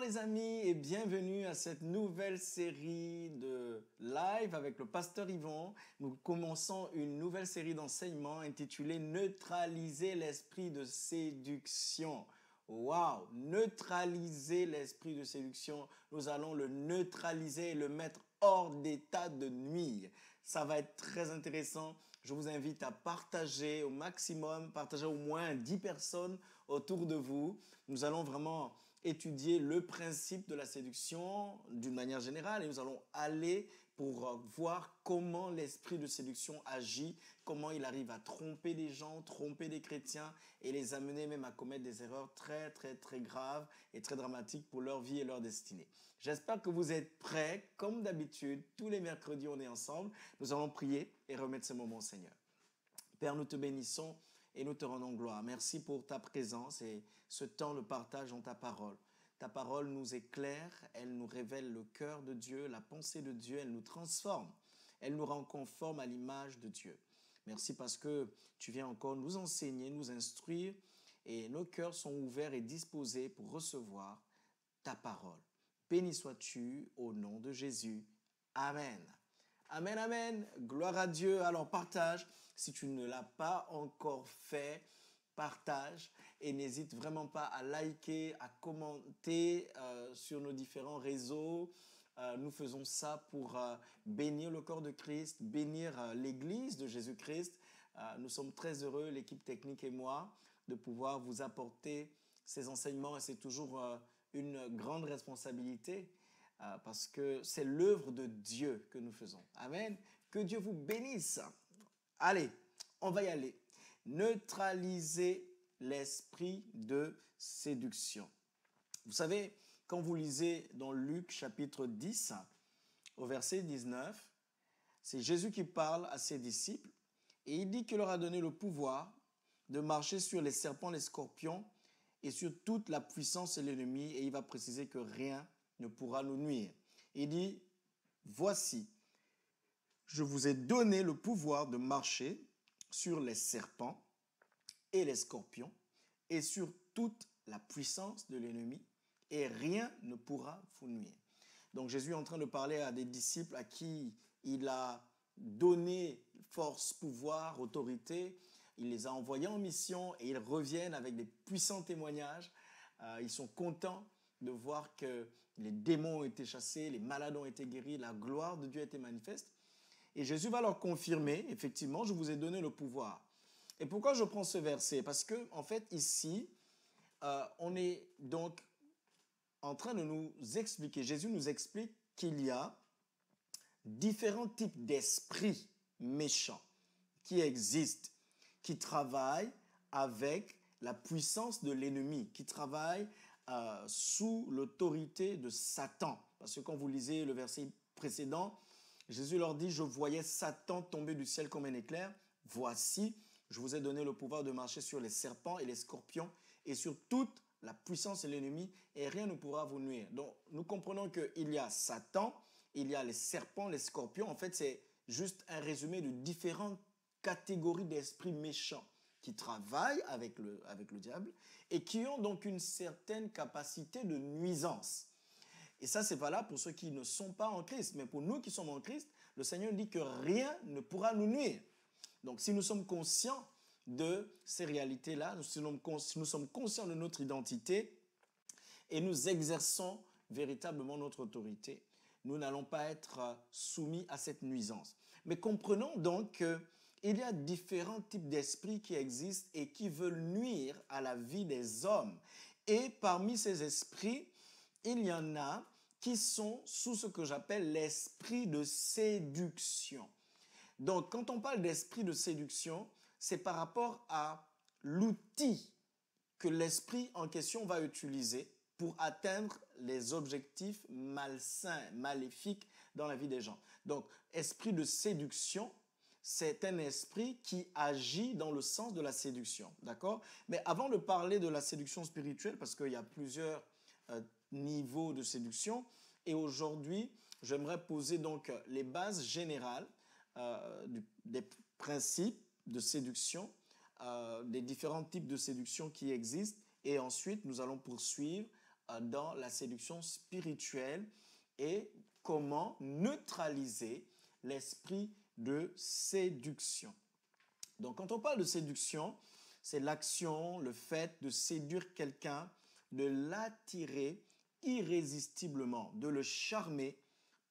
les amis et bienvenue à cette nouvelle série de live avec le pasteur Yvon. Nous commençons une nouvelle série d'enseignements intitulée Neutraliser l'esprit de séduction. Waouh, neutraliser l'esprit de séduction, nous allons le neutraliser et le mettre hors d'état de nuit. Ça va être très intéressant. Je vous invite à partager au maximum, partager au moins 10 personnes autour de vous. Nous allons vraiment étudier le principe de la séduction d'une manière générale et nous allons aller pour euh, voir comment l'esprit de séduction agit, comment il arrive à tromper des gens, tromper des chrétiens et les amener même à commettre des erreurs très très très graves et très dramatiques pour leur vie et leur destinée. J'espère que vous êtes prêts. Comme d'habitude, tous les mercredis on est ensemble. Nous allons prier et remettre ce moment au Seigneur. Père, nous te bénissons et nous te rendons gloire. Merci pour ta présence et ce temps de partage en ta parole. Ta parole nous éclaire, elle nous révèle le cœur de Dieu, la pensée de Dieu, elle nous transforme, elle nous rend conforme à l'image de Dieu. Merci parce que tu viens encore nous enseigner, nous instruire et nos cœurs sont ouverts et disposés pour recevoir ta parole. Béni sois-tu au nom de Jésus. Amen. Amen, amen. Gloire à Dieu. Alors partage. Si tu ne l'as pas encore fait, partage et n'hésite vraiment pas à liker, à commenter euh, sur nos différents réseaux. Euh, nous faisons ça pour euh, bénir le corps de Christ, bénir l'Église de Jésus-Christ. nous sommes très heureux, l'équipe technique et moi, de pouvoir vous apporter ces enseignements et c'est toujours une grande responsabilité euh, parce que c'est l'œuvre de Dieu que nous faisons. Amen. Que Dieu vous bénisse. Allez, on va y aller. Neutraliser l'esprit de séduction. Vous savez, quand vous lisez dans Luc chapitre 10, au verset 19, c'est Jésus qui parle à ses disciples et il dit qu'il leur a donné le pouvoir de marcher sur les serpents, les scorpions et sur toute la puissance de l'ennemi et il va préciser que rien ne pourra nous nuire. Il dit, voici, je vous ai donné le pouvoir de marcher sur les serpents et les scorpions et sur toute la puissance de l'ennemi et rien ne pourra vous nuire. Donc Jésus est en train de parler à des disciples à qui il a donné force, pouvoir, autorité. Il les a envoyés en mission et ils reviennent avec des puissants témoignages. Euh, ils sont contents de voir que les démons ont été chassés, les malades ont été guéris, la gloire de Dieu a été manifeste. Et Jésus va leur confirmer, effectivement, je vous ai donné le pouvoir. Et pourquoi je prends ce verset Parce que, en fait, ici, euh, on est donc en train de nous expliquer, Jésus nous explique qu'il y a différents types d'esprits méchants qui existent, qui travaillent avec la puissance de l'ennemi, qui travaillent euh, sous l'autorité de Satan. Parce que quand vous lisez le verset précédent, Jésus leur dit, je voyais Satan tomber du ciel comme un éclair. Voici, je vous ai donné le pouvoir de marcher sur les serpents et les scorpions et sur toute la puissance de l'ennemi et rien ne pourra vous nuire. Donc nous comprenons qu'il y a Satan, il y a les serpents, les scorpions. En fait, c'est juste un résumé de différentes catégories d'esprits méchants qui travaillent avec le, avec le diable et qui ont donc une certaine capacité de nuisance. Et ça, c'est valable pour ceux qui ne sont pas en Christ. Mais pour nous qui sommes en Christ, le Seigneur dit que rien ne pourra nous nuire. Donc si nous sommes conscients de ces réalités-là, si nous sommes conscients de notre identité et nous exerçons véritablement notre autorité, nous n'allons pas être soumis à cette nuisance. Mais comprenons donc que il y a différents types d'esprits qui existent et qui veulent nuire à la vie des hommes. Et parmi ces esprits, il y en a qui sont sous ce que j'appelle l'esprit de séduction. Donc quand on parle d'esprit de séduction, c'est par rapport à l'outil que l'esprit en question va utiliser pour atteindre les objectifs malsains, maléfiques dans la vie des gens. Donc, esprit de séduction, c'est un esprit qui agit dans le sens de la séduction, d'accord Mais avant de parler de la séduction spirituelle, parce qu'il y a plusieurs euh, niveaux de séduction, et aujourd'hui, j'aimerais poser donc les bases générales euh, des principes de séduction, euh, des différents types de séduction qui existent, et ensuite, nous allons poursuivre dans la séduction spirituelle et comment neutraliser l'esprit spirituel de séduction. Donc quand on parle de séduction, c'est l'action, le fait de séduire quelqu'un, de l'attirer irrésistiblement, de le charmer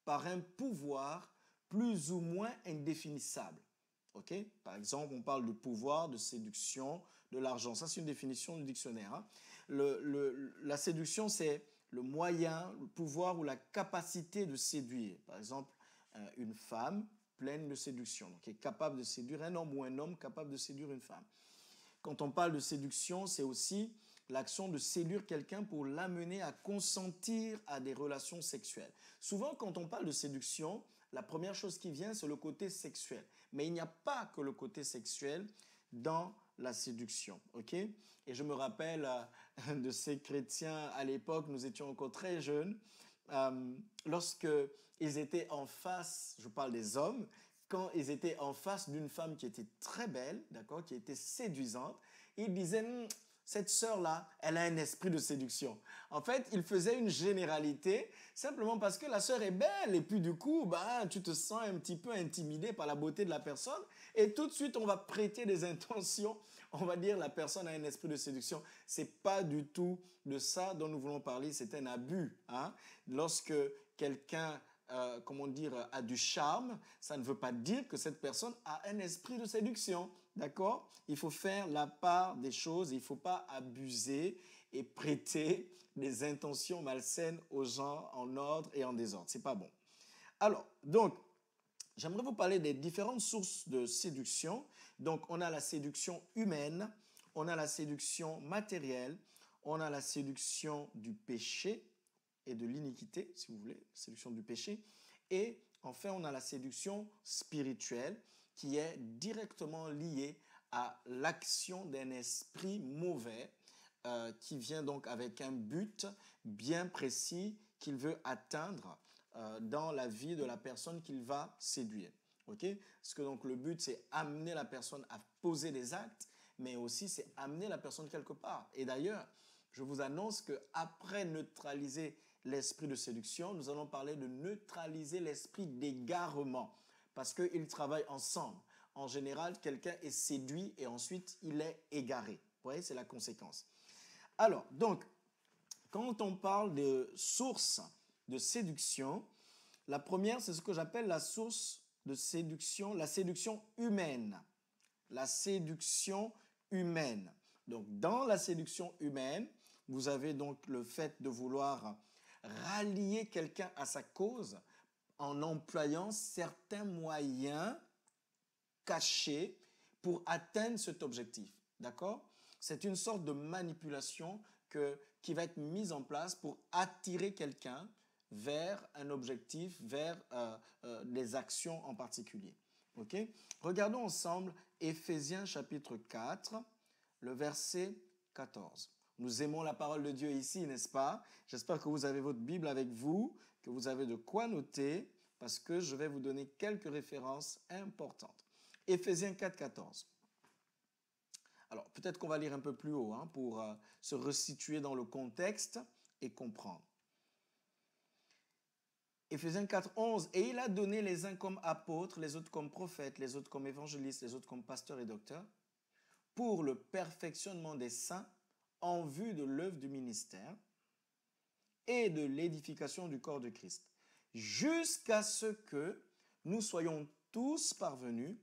par un pouvoir plus ou moins indéfinissable. ok Par exemple, on parle de pouvoir, de séduction, de l'argent. Ça, c'est une définition du dictionnaire. Hein. la séduction, c'est le moyen, le pouvoir ou la capacité de séduire. Par exemple, euh, une femme pleine de séduction, donc qui est capable de séduire un homme ou un homme capable de séduire une femme. Quand on parle de séduction, c'est aussi l'action de séduire quelqu'un pour l'amener à consentir à des relations sexuelles. Souvent, quand on parle de séduction, la première chose qui vient, c'est le côté sexuel. Mais il n'y a pas que le côté sexuel dans la séduction, ok Et je me rappelle euh, de ces chrétiens à l'époque, nous étions encore très jeunes, euh, lorsque ils étaient en face, je parle des hommes, quand ils étaient en face d'une femme qui était très belle, d'accord, qui était séduisante, ils disaient, hum, cette sœur-là, elle a un esprit de séduction. En fait, ils faisaient une généralité simplement parce que la sœur est belle et puis du coup, bah, tu te sens un petit peu intimidé par la beauté de la personne et tout de suite, on va prêter des intentions on va dire la personne a un esprit de séduction. C'est pas du tout de ça dont nous voulons parler. C'est un abus. Hein. Lorsque quelqu'un euh, comment dire, a du charme, ça ne veut pas dire que cette personne a un esprit de séduction. D'accord Il faut faire la part des choses, il ne faut pas abuser et prêter des intentions malsaines aux gens en ordre et en désordre. n'est pas bon. Alors, donc, j'aimerais vous parler des différentes sources de séduction donc on a la séduction humaine, on a la séduction matérielle, on a la séduction du péché et de l'iniquité, si vous voulez, séduction du péché, et enfin on a la séduction spirituelle qui est directement liée à l'action d'un esprit mauvais euh, qui vient donc avec un but bien précis qu'il veut atteindre euh, dans la vie de la personne qu'il va séduire. Ok que donc le but, c'est amener la personne à poser des actes, mais aussi c'est amener la personne quelque part. Et d'ailleurs, je vous annonce que après neutraliser l'esprit de séduction, nous allons parler de neutraliser l'esprit d'égarement, parce qu'ils travaillent ensemble. En général, quelqu'un est séduit et ensuite il est égaré. Vous voyez, c'est la conséquence. Alors, donc, quand on parle de source de séduction, la première, c'est ce que j'appelle la source de séduction, la séduction humaine. La séduction humaine. Donc dans la séduction humaine, vous avez donc le fait de vouloir rallier quelqu'un à sa cause en employant certains moyens cachés pour atteindre cet objectif. D'accord C'est une sorte de manipulation que, qui va être mise en place pour attirer quelqu'un vers un objectif, vers euh, euh, les actions en particulier. Ok Regardons ensemble Éphésiens chapitre 4, le verset 14. Nous aimons la parole de Dieu ici, n'est-ce pas J'espère que vous avez votre Bible avec vous, que vous avez de quoi noter, parce que je vais vous donner quelques références importantes. Éphésiens 4, 14. Alors, peut-être qu'on va lire un peu plus haut hein, pour euh, se resituer dans le contexte et comprendre. Éphésiens 4, 11. Et il a donné les uns comme apôtres, les autres comme prophètes, les autres comme évangélistes, les autres comme pasteurs et docteurs, pour le perfectionnement des saints en vue de l'œuvre du ministère et de l'édification du corps de Christ, jusqu'à ce que nous soyons tous parvenus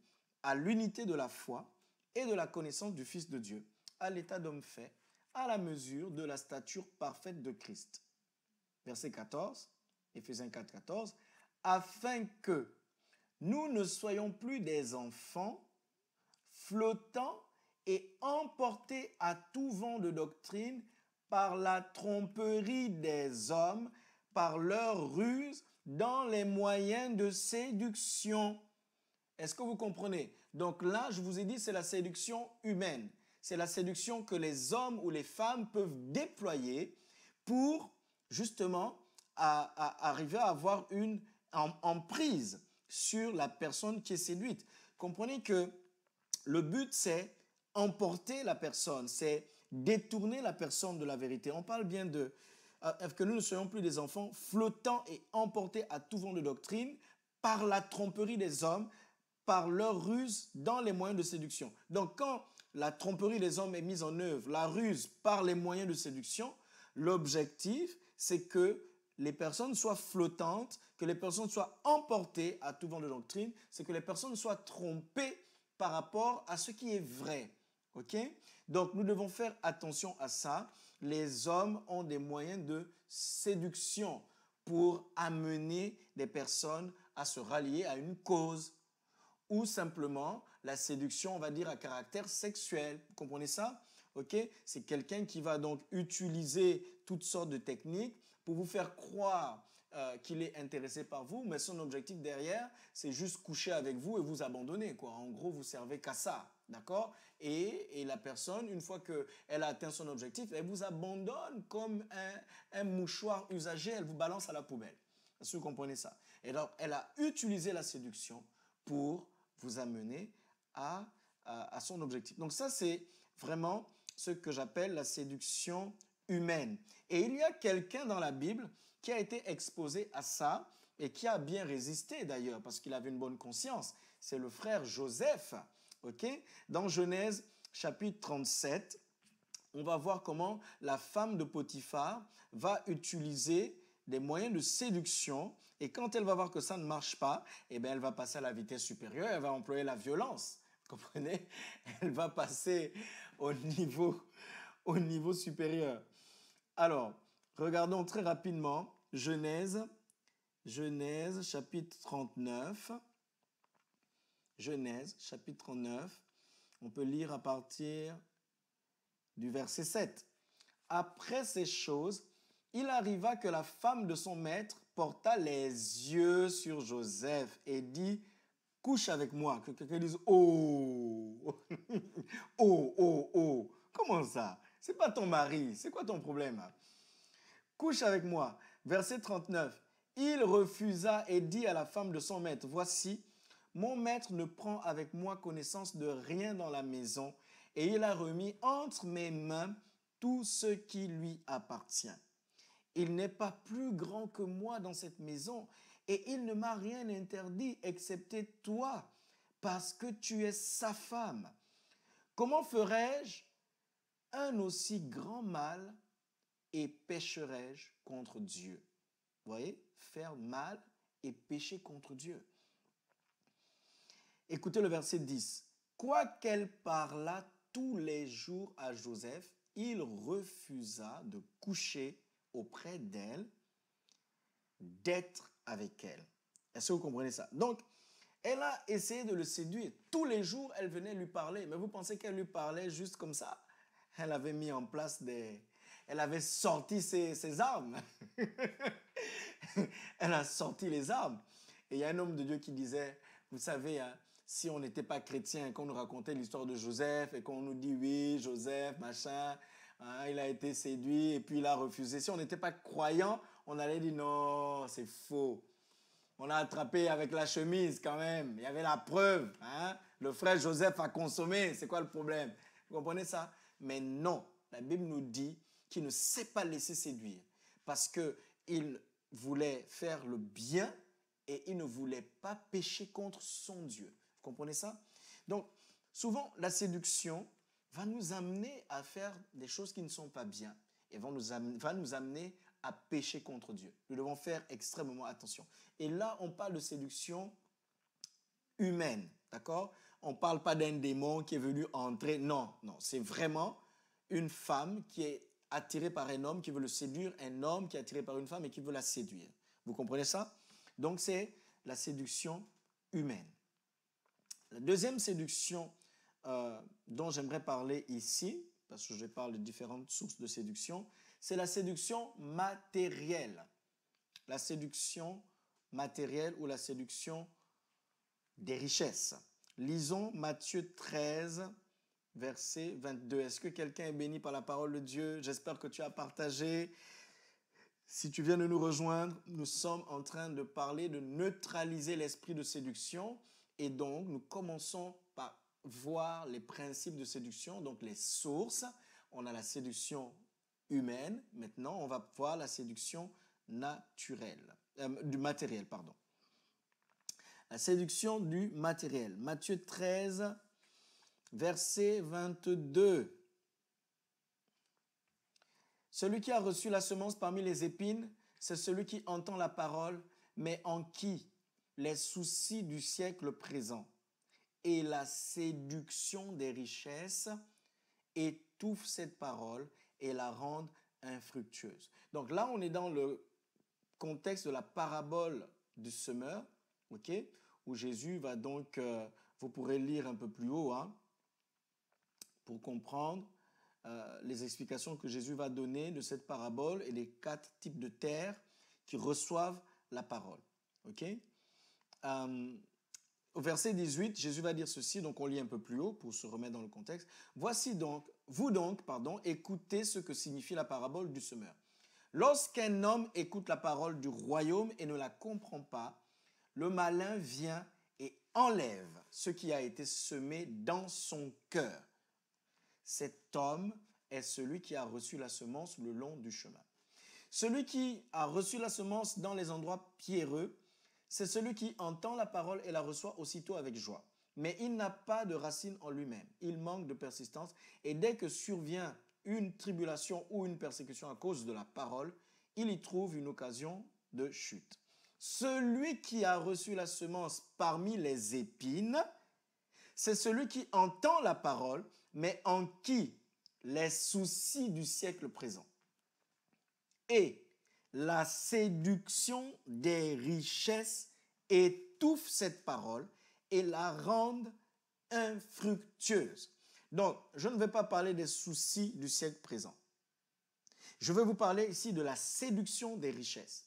à l'unité de la foi et de la connaissance du Fils de Dieu, à l'état d'homme fait, à la mesure de la stature parfaite de Christ. Verset 14. Ephésiens 4, 14, afin que nous ne soyons plus des enfants flottants et emportés à tout vent de doctrine par la tromperie des hommes, par leurs ruses, dans les moyens de séduction. Est-ce que vous comprenez Donc là, je vous ai dit, c'est la séduction humaine. C'est la séduction que les hommes ou les femmes peuvent déployer pour justement à, arriver à avoir une emprise sur la personne qui est séduite. Comprenez que le but, c'est emporter la personne, c'est détourner la personne de la vérité. On parle bien de euh, que nous ne soyons plus des enfants flottants et emportés à tout vent de doctrine par la tromperie des hommes, par leur ruse dans les moyens de séduction. Donc quand la tromperie des hommes est mise en œuvre, la ruse par les moyens de séduction, l'objectif, c'est que les personnes soient flottantes, que les personnes soient emportées à tout vent de doctrine, c'est que les personnes soient trompées par rapport à ce qui est vrai. OK Donc nous devons faire attention à ça. Les hommes ont des moyens de séduction pour amener des personnes à se rallier à une cause ou simplement la séduction, on va dire, à caractère sexuel. Vous comprenez ça OK C'est quelqu'un qui va donc utiliser toutes sortes de techniques pour vous faire croire euh, qu'il est intéressé par vous, mais son objectif derrière, c'est juste coucher avec vous et vous abandonner. Quoi. En gros, vous servez qu'à ça. D'accord et, et, la personne, une fois qu'elle a atteint son objectif, elle vous abandonne comme un, un mouchoir usagé, elle vous balance à la poubelle. Est-ce que vous comprenez ça Et donc, elle a utilisé la séduction pour vous amener à, à son objectif. Donc ça, c'est vraiment ce que j'appelle la séduction humaine. Et il y a quelqu'un dans la Bible qui a été exposé à ça et qui a bien résisté d'ailleurs parce qu'il avait une bonne conscience. C'est le frère Joseph. OK Dans Genèse chapitre 37, on va voir comment la femme de Potiphar va utiliser des moyens de séduction et quand elle va voir que ça ne marche pas, eh bien elle va passer à la vitesse supérieure, elle va employer la violence. comprenez Elle va passer au niveau au niveau supérieur. Alors, regardons très rapidement Genèse, Genèse chapitre 39. Genèse chapitre 39. On peut lire à partir du verset 7. Après ces choses, il arriva que la femme de son maître porta les yeux sur Joseph et dit, couche avec moi. Que quelqu'un dise, oh! oh, oh, oh. Comment ça c'est pas ton mari. C'est quoi ton problème Couche avec moi. Verset 39. Il refusa et dit à la femme de son maître, voici, mon maître ne prend avec moi connaissance de rien dans la maison, et il a remis entre mes mains tout ce qui lui appartient. Il n'est pas plus grand que moi dans cette maison, et il ne m'a rien interdit excepté toi, parce que tu es sa femme. Comment ferais-je un aussi grand mal et pécherai-je contre Dieu Vous voyez Faire mal et pécher contre Dieu. Écoutez le verset 10. qu'elle parla tous les jours à Joseph, il refusa de coucher auprès d'elle, d'être avec elle. Est-ce que vous comprenez ça Donc, elle a essayé de le séduire. Tous les jours, elle venait lui parler. Mais vous pensez qu'elle lui parlait juste comme ça elle avait mis en place des... Elle avait sorti ses, armes. elle a sorti les armes. Et il y a un homme de Dieu qui disait, vous savez, hein, si on n'était pas chrétien, qu'on nous racontait l'histoire de Joseph et qu'on nous dit oui, Joseph, machin, hein, il a été séduit et puis il a refusé. Si on n'était pas croyant, on allait dire non, c'est faux. On l'a attrapé avec la chemise quand même. Il y avait la preuve. Hein. Le frère Joseph a consommé. C'est quoi le problème Vous comprenez ça mais non, la Bible nous dit qu'il ne s'est pas laissé séduire parce qu'il voulait faire le bien et il ne voulait pas pécher contre son Dieu. Vous comprenez ça Donc, souvent, la séduction va nous amener à faire des choses qui ne sont pas bien et va nous amener, va nous amener à pécher contre Dieu. Nous devons faire extrêmement attention. Et là, on parle de séduction humaine, d'accord on ne parle pas d'un démon qui est venu entrer. Non, non, c'est vraiment une femme qui est attirée par un homme qui veut le séduire, un homme qui est attiré par une femme et qui veut la séduire. Vous comprenez ça Donc c'est la séduction humaine. La deuxième séduction euh, dont j'aimerais parler ici, parce que je parle de différentes sources de séduction, c'est la séduction matérielle. La séduction matérielle ou la séduction des richesses. Lisons Matthieu 13, verset 22. Est-ce que quelqu'un est béni par la parole de Dieu J'espère que tu as partagé. Si tu viens de nous rejoindre, nous sommes en train de parler de neutraliser l'esprit de séduction. Et donc, nous commençons par voir les principes de séduction, donc les sources. On a la séduction humaine. Maintenant, on va voir la séduction naturelle, euh, du matériel, pardon. La séduction du matériel. Matthieu 13, verset 22. Celui qui a reçu la semence parmi les épines, c'est celui qui entend la parole, mais en qui les soucis du siècle présent et la séduction des richesses étouffent cette parole et la rendent infructueuse. Donc là, on est dans le contexte de la parabole du semeur ok Où Jésus va donc, euh, vous pourrez lire un peu plus haut, hein, pour comprendre euh, les explications que Jésus va donner de cette parabole et les quatre types de terres qui reçoivent la parole, ok euh, au verset 18, Jésus va dire ceci, donc on lit un peu plus haut pour se remettre dans le contexte. Voici donc, vous donc, pardon, écoutez ce que signifie la parabole du semeur. Lorsqu'un homme écoute la parole du royaume et ne la comprend pas, le malin vient et enlève ce qui a été semé dans son cœur. Cet homme est celui qui a reçu la semence le long du chemin. Celui qui a reçu la semence dans les endroits pierreux, c'est celui qui entend la parole et la reçoit aussitôt avec joie. Mais il n'a pas de racine en lui-même. Il manque de persistance. Et dès que survient une tribulation ou une persécution à cause de la parole, il y trouve une occasion de chute. Celui qui a reçu la semence parmi les épines, c'est celui qui entend la parole, mais en qui les soucis du siècle présent et la séduction des richesses étouffe cette parole et la rendent infructueuse. Donc, je ne vais pas parler des soucis du siècle présent. Je vais vous parler ici de la séduction des richesses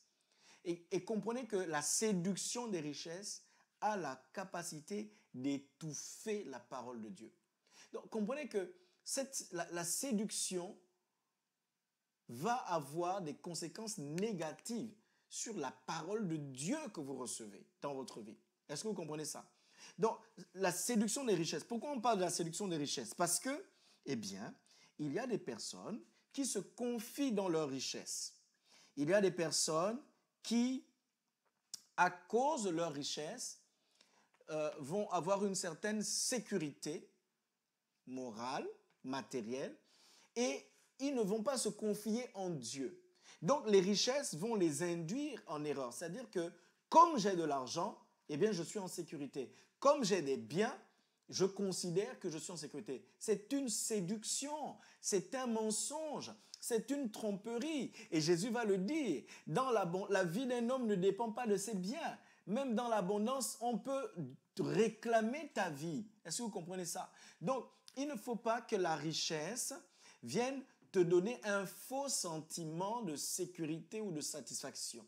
et, comprenez que la séduction des richesses a la capacité d'étouffer la parole de Dieu. Donc comprenez que cette, la, la séduction va avoir des conséquences négatives sur la parole de Dieu que vous recevez dans votre vie. Est-ce que vous comprenez ça Donc, la séduction des richesses. Pourquoi on parle de la séduction des richesses Parce que, eh bien, il y a des personnes qui se confient dans leurs richesses. Il y a des personnes qui, à cause de leur richesse, euh, vont avoir une certaine sécurité morale, matérielle, et ils ne vont pas se confier en Dieu. Donc les richesses vont les induire en erreur. C'est-à-dire que comme j'ai de l'argent, eh bien je suis en sécurité. Comme j'ai des biens, je considère que je suis en sécurité. C'est une séduction, c'est un mensonge, c'est une tromperie. Et Jésus va le dire. Dans la, la vie d'un homme ne dépend pas de ses biens. Même dans l'abondance, on peut réclamer ta vie. Est-ce que vous comprenez ça Donc, il ne faut pas que la richesse vienne te donner un faux sentiment de sécurité ou de satisfaction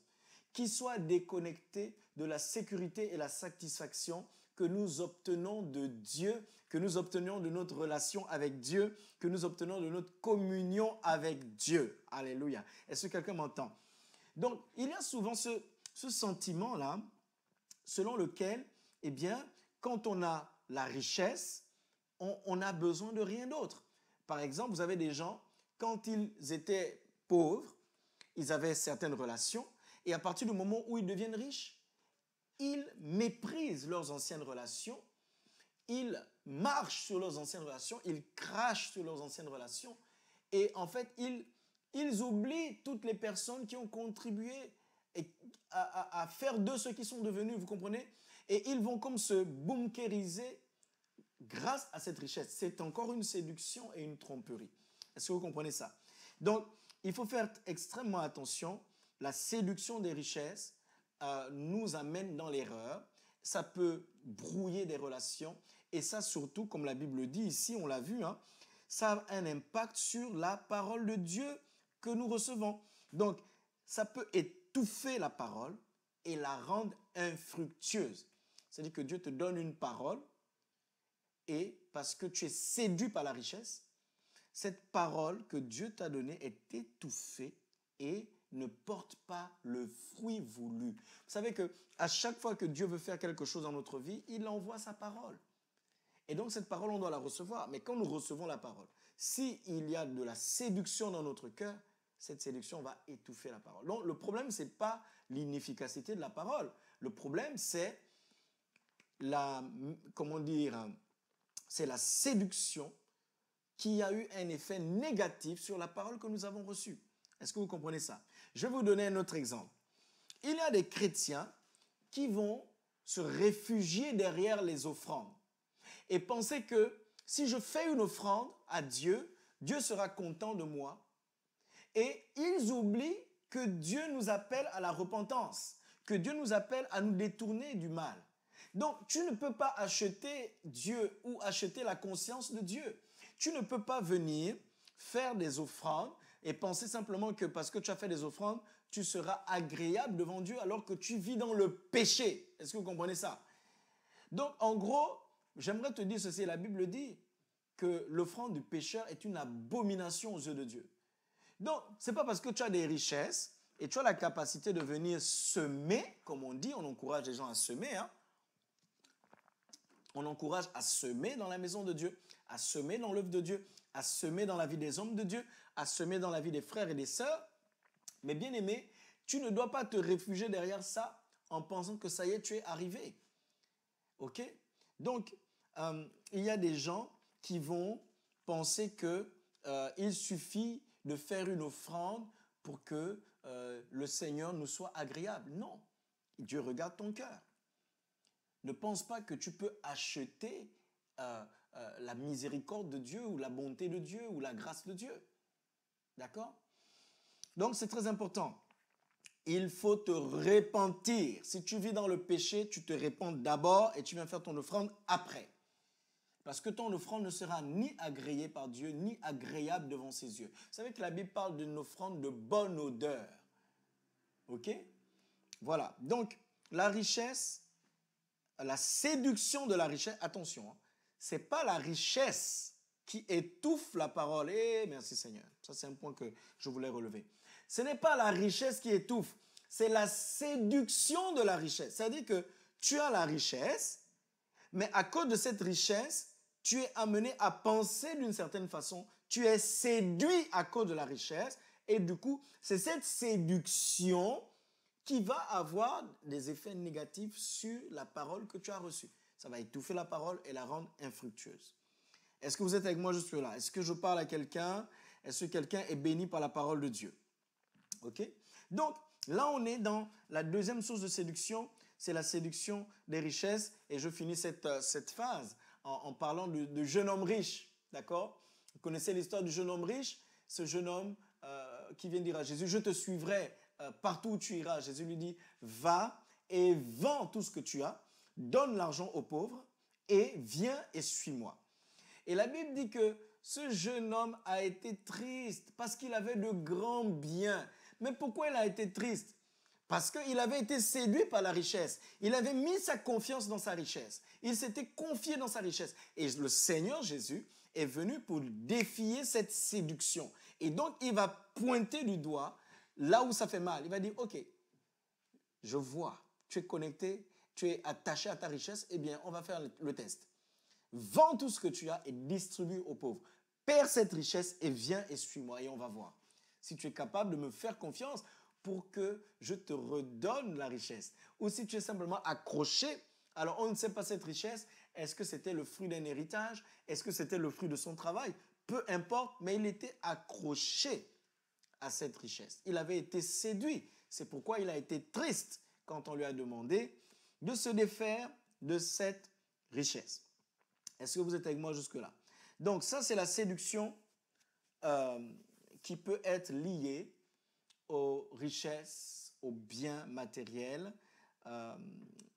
qui soit déconnecté de la sécurité et la satisfaction que nous obtenons de Dieu que nous obtenions de notre relation avec Dieu, que nous obtenions de notre communion avec Dieu. Alléluia. Est-ce que quelqu'un m'entend Donc, il y a souvent ce, sentiment-là, selon lequel, eh bien, quand on a la richesse, on n'a besoin de rien d'autre. Par exemple, vous avez des gens, quand ils étaient pauvres, ils avaient certaines relations, et à partir du moment où ils deviennent riches, ils méprisent leurs anciennes relations ils marchent sur leurs anciennes relations, ils crachent sur leurs anciennes relations, et en fait, ils, ils oublient toutes les personnes qui ont contribué à, à, faire de ce qu'ils sont devenus, vous comprenez Et ils vont comme se bunkériser grâce à cette richesse. C'est encore une séduction et une tromperie. Est-ce que vous comprenez ça Donc, il faut faire extrêmement attention. La séduction des richesses euh, nous amène dans l'erreur. Ça peut brouiller des relations et ça, surtout, comme la Bible dit ici, on l'a vu, hein, ça a un impact sur la parole de Dieu que nous recevons. Donc, ça peut étouffer la parole et la rendre infructueuse. C'est-à-dire que Dieu te donne une parole et parce que tu es séduit par la richesse, cette parole que Dieu t'a donnée est étouffée et ne porte pas le fruit voulu. Vous savez que à chaque fois que Dieu veut faire quelque chose dans notre vie, il envoie sa parole. Et donc cette parole, on doit la recevoir. Mais quand nous recevons la parole, s'il il y a de la séduction dans notre cœur, cette séduction va étouffer la parole. Donc le problème, ce n'est pas l'inefficacité de la parole. Le problème, c'est la, comment dire, c'est la séduction qui a eu un effet négatif sur la parole que nous avons reçue. Est-ce que vous comprenez ça Je vais vous donner un autre exemple. Il y a des chrétiens qui vont se réfugier derrière les offrandes et penser que si je fais une offrande à Dieu, Dieu sera content de moi. Et ils oublient que Dieu nous appelle à la repentance, que Dieu nous appelle à nous détourner du mal. Donc tu ne peux pas acheter Dieu ou acheter la conscience de Dieu. Tu ne peux pas venir faire des offrandes et penser simplement que parce que tu as fait des offrandes, tu seras agréable devant Dieu alors que tu vis dans le péché. Est-ce que vous comprenez ça Donc en gros, J'aimerais te dire ceci, la Bible dit que l'offrande du pécheur est une abomination aux yeux de Dieu. Donc, c'est pas parce que tu as des richesses et tu as la capacité de venir semer, comme on dit, on encourage les gens à semer. Hein? On encourage à semer dans la maison de Dieu, à semer dans l'œuvre de Dieu, à semer dans la vie des hommes de Dieu, à semer dans la vie des frères et des sœurs. Mais bien aimé, tu ne dois pas te réfugier derrière ça en pensant que ça y est, tu es arrivé. OK Donc, euh, il y a des gens qui vont penser que euh, il suffit de faire une offrande pour que euh, le Seigneur nous soit agréable. Non, Dieu regarde ton cœur. Ne pense pas que tu peux acheter la miséricorde de Dieu ou la bonté de Dieu ou la grâce de Dieu. D'accord Donc c'est très important. Il faut te repentir. Si tu vis dans le péché, tu te répands d'abord et tu viens faire ton offrande après parce que ton offrande ne sera ni agréée par Dieu, ni agréable devant ses yeux. Vous savez que la Bible parle d'une offrande de bonne odeur. OK Voilà. Donc, la richesse, la séduction de la richesse, attention, hein. ce n'est pas la richesse qui étouffe la parole. Eh, merci Seigneur. Ça, c'est un point que je voulais relever. Ce n'est pas la richesse qui étouffe, c'est la séduction de la richesse. C'est-à-dire que tu as la richesse, mais à cause de cette richesse, tu es amené à penser d'une certaine façon, tu es séduit à cause de la richesse, et du coup, c'est cette séduction qui va avoir des effets négatifs sur la parole que tu as reçue. Ça va étouffer la parole et la rendre infructueuse. Est-ce que vous êtes avec moi jusque là Est-ce que je parle à quelqu'un Est-ce que quelqu'un est béni par la parole de Dieu Ok Donc là, on est dans la deuxième source de séduction, c'est la séduction des richesses. Et je finis cette, euh, cette phase en, parlant de, jeune homme riche. D'accord Vous connaissez l'histoire du jeune homme riche Ce jeune homme euh, qui vient dire à Jésus, je te suivrai euh, partout où tu iras. Jésus lui dit, va et vends tout ce que tu as, donne l'argent aux pauvres et viens et suis-moi. Et la Bible dit que ce jeune homme a été triste parce qu'il avait de grands biens. Mais pourquoi il a été triste parce qu'il avait été séduit par la richesse. Il avait mis sa confiance dans sa richesse. Il s'était confié dans sa richesse. Et le Seigneur Jésus est venu pour défier cette séduction. Et donc, il va pointer du doigt là où ça fait mal. Il va dire, OK, je vois, tu es connecté, tu es attaché à ta richesse. Eh bien, on va faire le test. Vends tout ce que tu as et distribue aux pauvres. Perds cette richesse et viens et suis-moi et on va voir. Si tu es capable de me faire confiance, pour que je te redonne la richesse. Ou si tu es simplement accroché, alors on ne sait pas cette richesse, est-ce que c'était le fruit d'un héritage Est-ce que c'était le fruit de son travail Peu importe, mais il était accroché à cette richesse. Il avait été séduit. C'est pourquoi il a été triste quand on lui a demandé de se défaire de cette richesse. Est-ce que vous êtes avec moi jusque-là Donc ça, c'est la séduction euh, qui peut être liée aux richesses, aux biens matériels. Euh,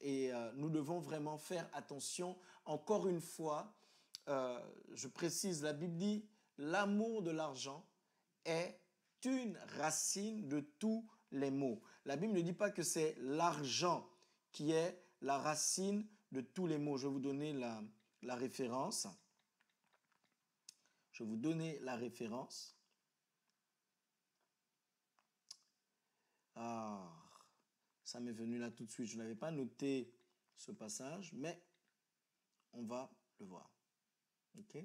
et euh, nous devons vraiment faire attention. Encore une fois, euh, je précise, la Bible dit, l'amour de l'argent est une racine de tous les maux. La Bible ne dit pas que c'est l'argent qui est la racine de tous les maux. Je vais vous donner la, la référence. Je vais vous donner la référence. Ah, ça m'est venu là tout de suite. Je n'avais pas noté ce passage, mais on va le voir. Ok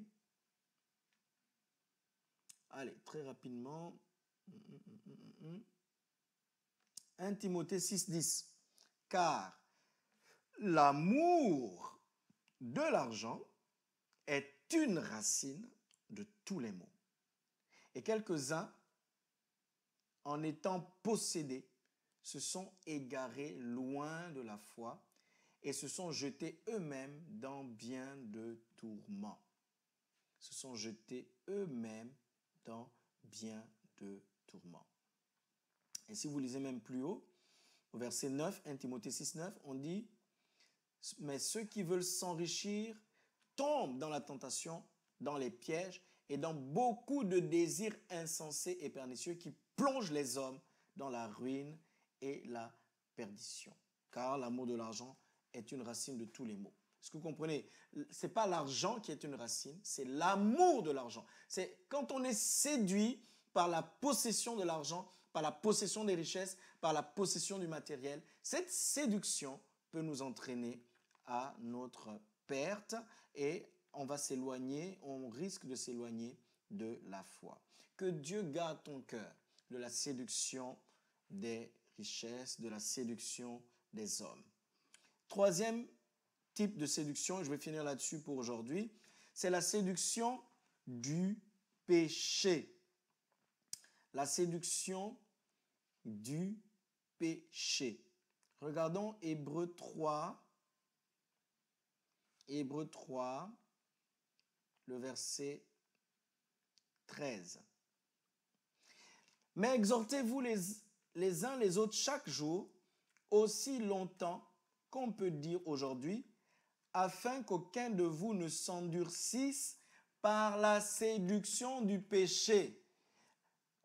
Allez, très rapidement. 1 Timothée 6, Car l'amour de l'argent est une racine de tous les maux. Et quelques-uns en étant possédés, se sont égarés loin de la foi et se sont jetés eux-mêmes dans bien de tourments. Se sont jetés eux-mêmes dans bien de tourments. Et si vous lisez même plus haut, au verset 9, 1 Timothée 6, 9, on dit, mais ceux qui veulent s'enrichir tombent dans la tentation, dans les pièges et dans beaucoup de désirs insensés et pernicieux qui plonge les hommes dans la ruine et la perdition. Car l'amour de l'argent est une racine de tous les maux. Est-ce que vous comprenez C'est pas l'argent qui est une racine, c'est l'amour de l'argent. C'est quand on est séduit par la possession de l'argent, par la possession des richesses, par la possession du matériel, cette séduction peut nous entraîner à notre perte et on va s'éloigner, on risque de s'éloigner de la foi. Que Dieu garde ton cœur de la séduction des richesses, de la séduction des hommes. Troisième type de séduction, je vais finir là-dessus pour aujourd'hui, c'est la séduction du péché. La séduction du péché. Regardons Hébreu 3, Hébreu 3, le verset 13. Mais exhortez-vous les, uns les autres chaque jour, aussi longtemps qu'on peut dire aujourd'hui, afin qu'aucun de vous ne s'endurcisse par la séduction du péché.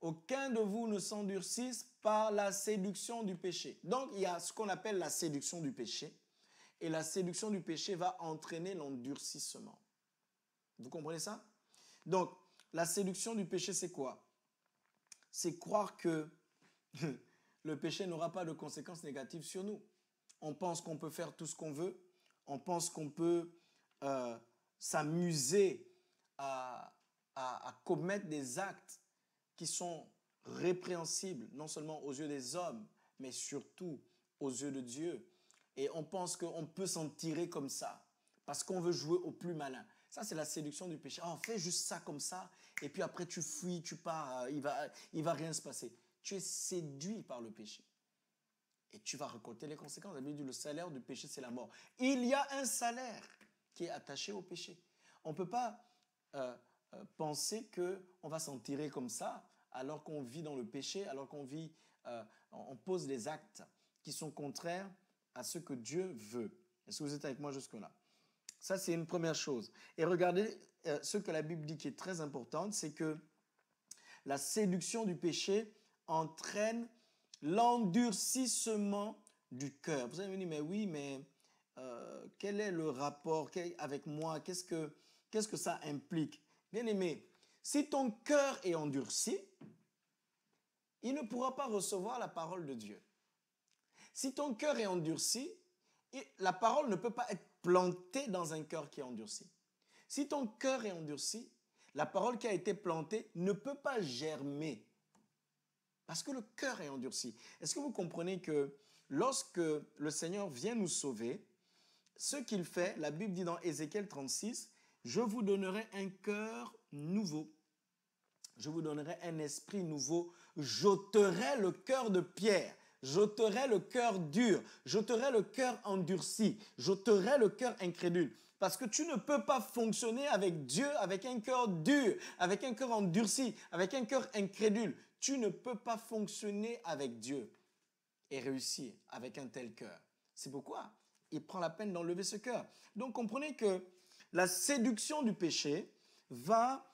Aucun de vous ne s'endurcisse par la séduction du péché. Donc il y a ce qu'on appelle la séduction du péché. Et la séduction du péché va entraîner l'endurcissement. Vous comprenez ça Donc la séduction du péché, c'est quoi c'est croire que le péché n'aura pas de conséquences négatives sur nous. On pense qu'on peut faire tout ce qu'on veut, on pense qu'on peut euh, s'amuser à commettre des actes qui sont répréhensibles, non seulement aux yeux des hommes, mais surtout aux yeux de Dieu. Et on pense qu'on peut s'en tirer comme ça, parce qu'on veut jouer au plus malin. Ça, c'est la séduction du péché. Oh, fais juste ça comme ça, et puis après tu fuis, tu pars, euh, il va, il va rien se passer. Tu es séduit par le péché. Et tu vas récolter les conséquences. La Bible dit le salaire du péché, c'est la mort. Il y a un salaire qui est attaché au péché. On ne peut pas euh, euh que penser qu'on va s'en tirer comme ça, alors qu'on vit dans le péché, alors qu'on vit, euh, on pose des actes qui sont contraires à ce que Dieu veut. Est-ce que vous êtes avec moi jusque-là ça, c'est une première chose. Et regardez euh, ce que la Bible dit qui est très importante, c'est que la séduction du péché entraîne l'endurcissement du cœur. Vous allez me dire, mais oui, mais euh, quel est le rapport avec moi Qu'est-ce que ça implique Bien aimé, si ton cœur est endurci, il ne pourra pas recevoir la parole de Dieu. Si ton cœur est endurci, la parole ne peut pas être Planté dans un cœur qui est endurci. Si ton cœur est endurci, la parole qui a été plantée ne peut pas germer parce que le cœur est endurci. Est-ce que vous comprenez que lorsque le Seigneur vient nous sauver, ce qu'il fait, la Bible dit dans Ézéchiel 36, je vous donnerai un cœur nouveau. Je vous donnerai un esprit nouveau. J'ôterai le cœur de pierre J'ôterai le cœur dur, j'ôterai le cœur endurci, j'ôterai le cœur incrédule. Parce que tu ne peux pas fonctionner avec Dieu avec un cœur dur, avec un cœur endurci, avec un cœur incrédule. Tu ne peux pas fonctionner avec Dieu et réussir avec un tel cœur. C'est pourquoi il prend la peine d'enlever ce cœur. Donc comprenez que la séduction du péché va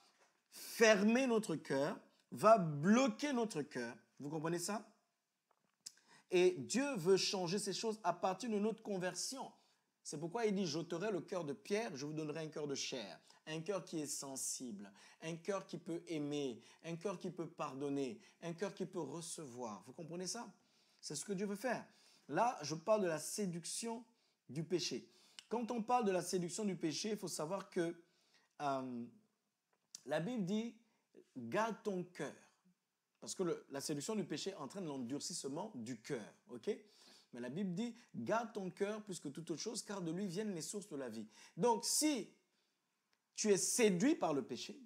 fermer notre cœur, va bloquer notre cœur. Vous comprenez ça et Dieu veut changer ces choses à partir de notre conversion. C'est pourquoi il dit, j'ôterai le cœur de pierre, je vous donnerai un cœur de chair, un cœur qui est sensible, un cœur qui peut aimer, un cœur qui peut pardonner, un cœur qui peut recevoir. Vous comprenez ça C'est ce que Dieu veut faire. Là, je parle de la séduction du péché. Quand on parle de la séduction du péché, il faut savoir que euh, la Bible dit, garde ton cœur parce que la séduction du péché entraîne l'endurcissement du cœur, ok Mais la Bible dit, garde ton cœur plus que toute autre chose, car de lui viennent les sources de la vie. Donc si tu es séduit par le péché,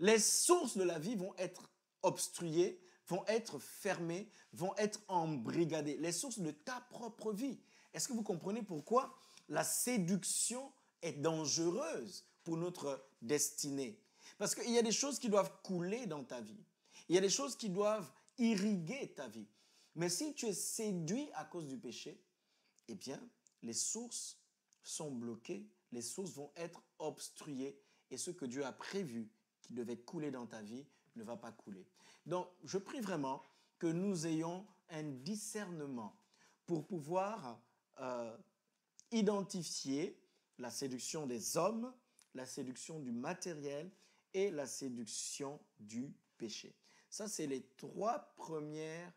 les sources de la vie vont être obstruées, vont être fermées, vont être embrigadées. Les sources de ta propre vie. Est-ce que vous comprenez pourquoi la séduction est dangereuse pour notre destinée Parce qu'il y a des choses qui doivent couler dans ta vie. Il y a des choses qui doivent irriguer ta vie. Mais si tu es séduit à cause du péché, eh bien, les sources sont bloquées, les sources vont être obstruées et ce que Dieu a prévu qui devait couler dans ta vie ne va pas couler. Donc, je prie vraiment que nous ayons un discernement pour pouvoir euh, identifier la séduction des hommes, la séduction du matériel et la séduction du péché. Ça, c'est les trois premières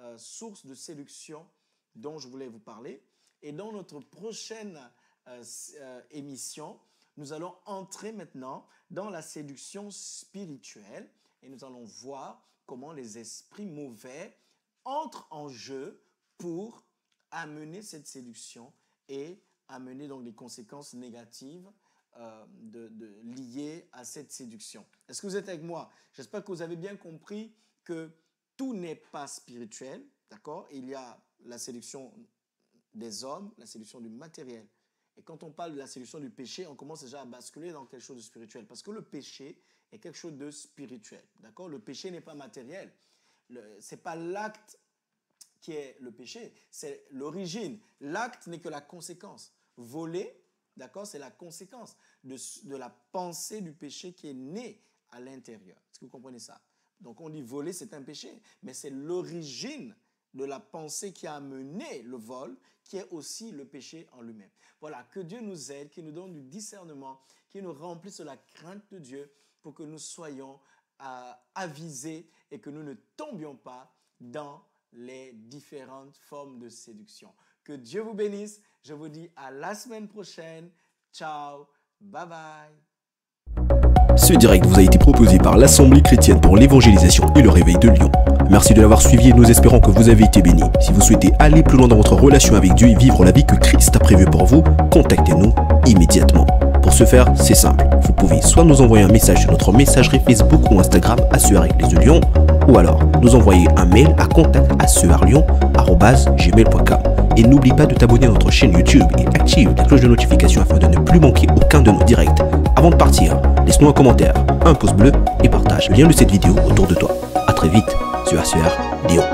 euh, sources de séduction dont je voulais vous parler. Et dans notre prochaine euh, euh, émission, nous allons entrer maintenant dans la séduction spirituelle et nous allons voir comment les esprits mauvais entrent en jeu pour amener cette séduction et amener donc des conséquences négatives euh, de, de, à cette séduction. Est-ce que vous êtes avec moi J'espère que vous avez bien compris que tout n'est pas spirituel, d'accord Il y a la séduction des hommes, la séduction du matériel. Et quand on parle de la séduction du péché, on commence déjà à basculer dans quelque chose de spirituel. Parce que le péché est quelque chose de spirituel. D'accord Le péché n'est pas matériel. Ce n'est pas l'acte qui est le péché, c'est l'origine. L'acte n'est que la conséquence. Voler, D'accord C'est la conséquence de, la pensée du péché qui est née à l'intérieur. Est-ce que vous comprenez ça Donc on dit voler, c'est un péché, mais c'est l'origine de la pensée qui a mené le vol, qui est aussi le péché en lui-même. Voilà, que Dieu nous aide, qu'il nous donne du discernement, qu'il nous remplisse la crainte de Dieu pour que nous soyons euh, avisés et que nous ne tombions pas dans les différentes formes de séduction. Que Dieu vous bénisse. Je vous dis à la semaine prochaine. Ciao. Bye bye. Ce direct vous a été proposé par l'Assemblée chrétienne pour l'évangélisation et le réveil de Lyon. Merci de l'avoir suivi et nous espérons que vous avez été bénis. Si vous souhaitez aller plus loin dans votre relation avec Dieu et vivre la vie que Christ a prévue pour vous, contactez-nous immédiatement. Pour ce faire, c'est simple. Vous pouvez soit nous envoyer un message sur notre messagerie Facebook ou Instagram à avec les de Lyon, ou alors nous envoyer un mail à contact à Et n'oublie pas de t'abonner à notre chaîne YouTube et active la cloche de notification afin de ne plus manquer aucun de nos directs. Avant de partir, laisse-nous un commentaire, un pouce bleu et partage le lien de cette vidéo autour de toi. A très vite sur ACR Lyon.